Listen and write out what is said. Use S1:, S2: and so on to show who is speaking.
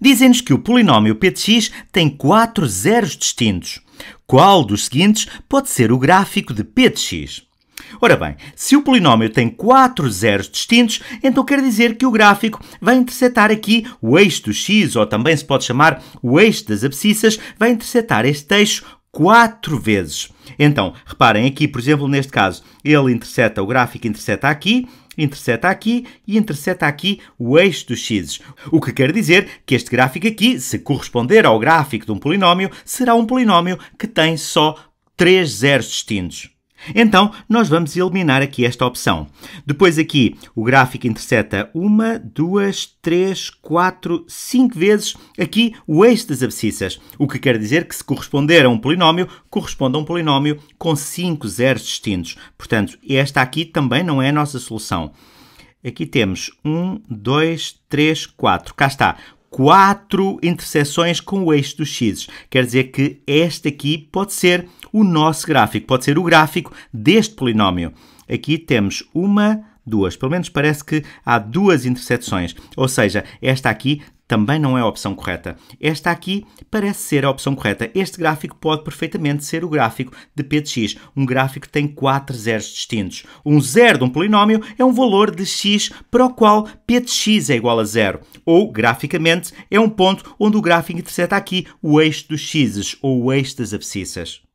S1: dizem-nos que o polinómio p de x tem quatro zeros distintos. Qual dos seguintes pode ser o gráfico de p de x? Ora bem, se o polinómio tem quatro zeros distintos, então quer dizer que o gráfico vai interceptar aqui o eixo do x, ou também se pode chamar o eixo das abscissas, vai interceptar este eixo quatro vezes. Então, reparem aqui, por exemplo, neste caso, ele intercepta, o gráfico intercepta aqui, interseta aqui e interseta aqui o eixo dos x. O que quer dizer que este gráfico aqui, se corresponder ao gráfico de um polinómio, será um polinómio que tem só três zeros distintos. Então, nós vamos eliminar aqui esta opção. Depois aqui, o gráfico intercepta uma, duas, três, quatro, cinco vezes aqui o eixo das abscissas, o que quer dizer que se corresponder a um polinómio, corresponde a um polinómio com cinco zeros distintos. Portanto, esta aqui também não é a nossa solução. Aqui temos um, dois, três, quatro. Cá está quatro interseções com o eixo dos x. Quer dizer que este aqui pode ser o nosso gráfico, pode ser o gráfico deste polinómio. Aqui temos uma, duas, pelo menos parece que há duas interseções, ou seja, esta aqui também não é a opção correta. Esta aqui parece ser a opção correta. Este gráfico pode perfeitamente ser o gráfico de P de x. Um gráfico que tem quatro zeros distintos. Um zero de um polinómio é um valor de x para o qual P de x é igual a zero. Ou, graficamente, é um ponto onde o gráfico intercepta aqui o eixo dos x's ou o eixo das abscissas.